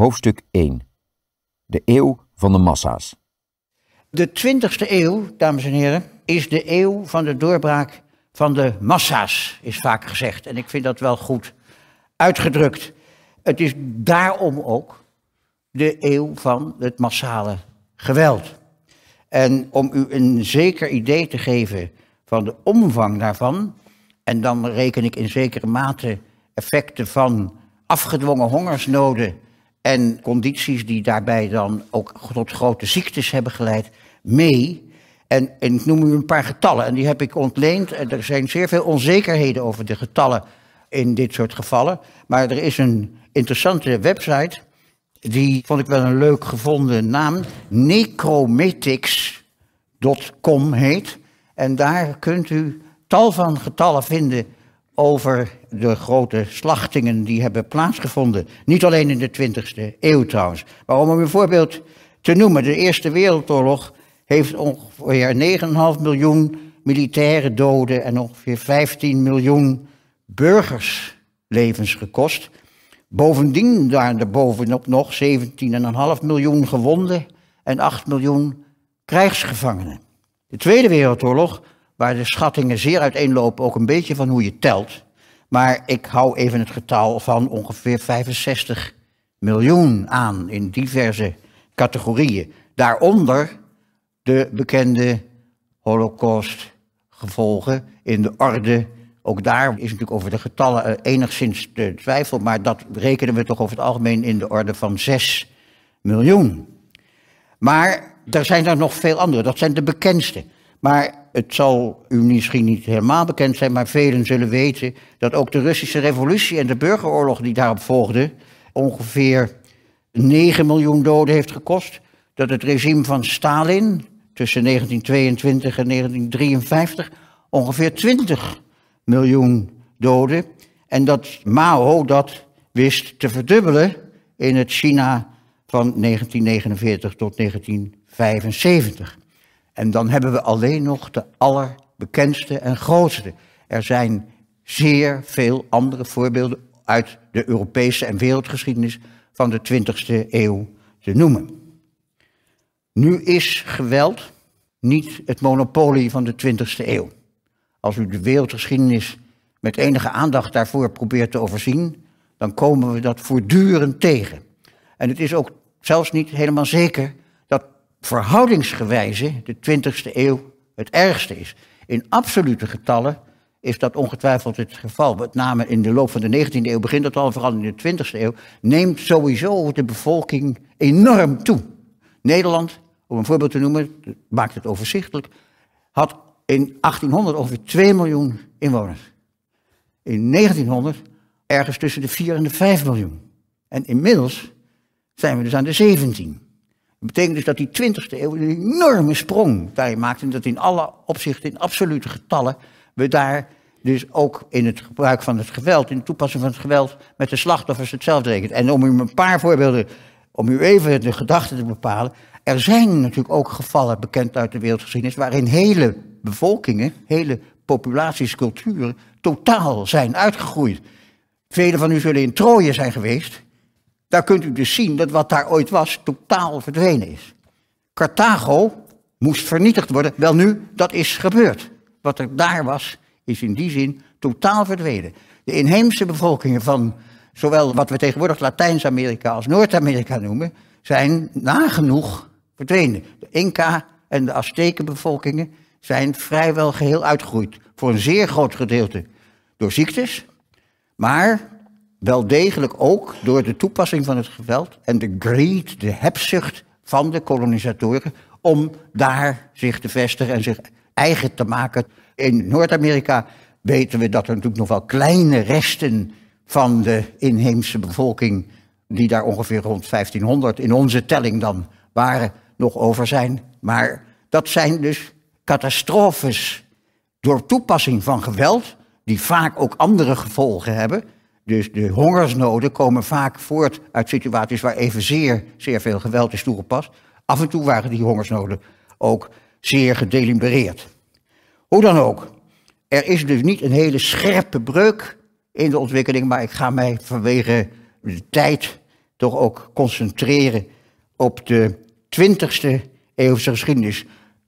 Hoofdstuk 1 De eeuw van de massa's. De 20e eeuw, dames en heren, is de eeuw van de doorbraak van de massa's, is vaak gezegd. En ik vind dat wel goed uitgedrukt. Het is daarom ook de eeuw van het massale geweld. En om u een zeker idee te geven van de omvang daarvan, en dan reken ik in zekere mate effecten van afgedwongen hongersnoden en condities die daarbij dan ook tot grote ziektes hebben geleid, mee. En, en, ik noem u een paar getallen en die heb ik ontleend. Er zijn zeer veel onzekerheden over de getallen in dit soort gevallen. Maar er is een interessante website, die vond ik wel een leuk gevonden naam. Necrometics.com heet. En daar kunt u tal van getallen vinden over de grote slachtingen die hebben plaatsgevonden. Niet alleen in de 20e eeuw trouwens. Maar om een voorbeeld te noemen, de Eerste Wereldoorlog heeft ongeveer 9,5 miljoen militaire doden en ongeveer 15 miljoen burgers levens gekost. Bovendien daar bovenop nog 17,5 miljoen gewonden en 8 miljoen krijgsgevangenen. De Tweede Wereldoorlog waar de schattingen zeer uiteenlopen, ook een beetje van hoe je telt. Maar ik hou even het getal van ongeveer 65 miljoen aan in diverse categorieën. Daaronder de bekende Holocaust-gevolgen in de orde. Ook daar is natuurlijk over de getallen eh, enigszins te twijfel, maar dat rekenen we toch over het algemeen in de orde van 6 miljoen. Maar er zijn er nog veel andere, dat zijn de bekendste. Maar het zal u misschien niet helemaal bekend zijn, maar velen zullen weten dat ook de Russische revolutie en de burgeroorlog die daarop volgde ongeveer 9 miljoen doden heeft gekost. Dat het regime van Stalin tussen 1922 en 1953 ongeveer 20 miljoen doden. En dat Mao dat wist te verdubbelen in het China van 1949 tot 1975. En dan hebben we alleen nog de allerbekendste en grootste. Er zijn zeer veel andere voorbeelden uit de Europese en wereldgeschiedenis van de 20e eeuw te noemen. Nu is geweld niet het monopolie van de 20e eeuw. Als u de wereldgeschiedenis met enige aandacht daarvoor probeert te overzien, dan komen we dat voortdurend tegen. En het is ook zelfs niet helemaal zeker verhoudingsgewijze de 20e eeuw het ergste is. In absolute getallen is dat ongetwijfeld het geval. Met name in de loop van de 19e eeuw begint dat al, vooral in de 20e eeuw, neemt sowieso de bevolking enorm toe. Nederland, om een voorbeeld te noemen, maakt het overzichtelijk, had in 1800 ongeveer 2 miljoen inwoners. In 1900 ergens tussen de 4 en de 5 miljoen. En inmiddels zijn we dus aan de 17. Dat betekent dus dat die 20e eeuw een enorme sprong daarin maakt. En dat in alle opzichten, in absolute getallen, we daar dus ook in het gebruik van het geweld, in het toepassen van het geweld, met de slachtoffers hetzelfde rekent. En om u een paar voorbeelden, om u even de gedachte te bepalen. Er zijn natuurlijk ook gevallen bekend uit de wereldgeschiedenis waarin hele bevolkingen, hele populaties, culturen totaal zijn uitgegroeid. Velen van u zullen in Troje zijn geweest. Daar kunt u dus zien dat wat daar ooit was totaal verdwenen is. Carthago moest vernietigd worden. Wel nu, dat is gebeurd. Wat er daar was, is in die zin totaal verdwenen. De inheemse bevolkingen van zowel wat we tegenwoordig Latijns-Amerika als Noord-Amerika noemen, zijn nagenoeg verdwenen. De Inca en de Aztekenbevolkingen zijn vrijwel geheel uitgegroeid. Voor een zeer groot gedeelte door ziektes, maar wel degelijk ook door de toepassing van het geweld en de greed, de hebzucht van de kolonisatoren om daar zich te vestigen en zich eigen te maken. In Noord-Amerika weten we dat er natuurlijk nog wel kleine resten van de inheemse bevolking, die daar ongeveer rond 1500 in onze telling dan waren, nog over zijn. Maar dat zijn dus catastrofes door toepassing van geweld, die vaak ook andere gevolgen hebben dus de hongersnoden komen vaak voort uit situaties waar evenzeer zeer, zeer veel geweld is toegepast. Af en toe waren die hongersnoden ook zeer gedelibereerd. Hoe dan ook, er is dus niet een hele scherpe breuk in de ontwikkeling, maar ik ga mij vanwege de tijd toch ook concentreren op de 20e eeuwse geschiedenis.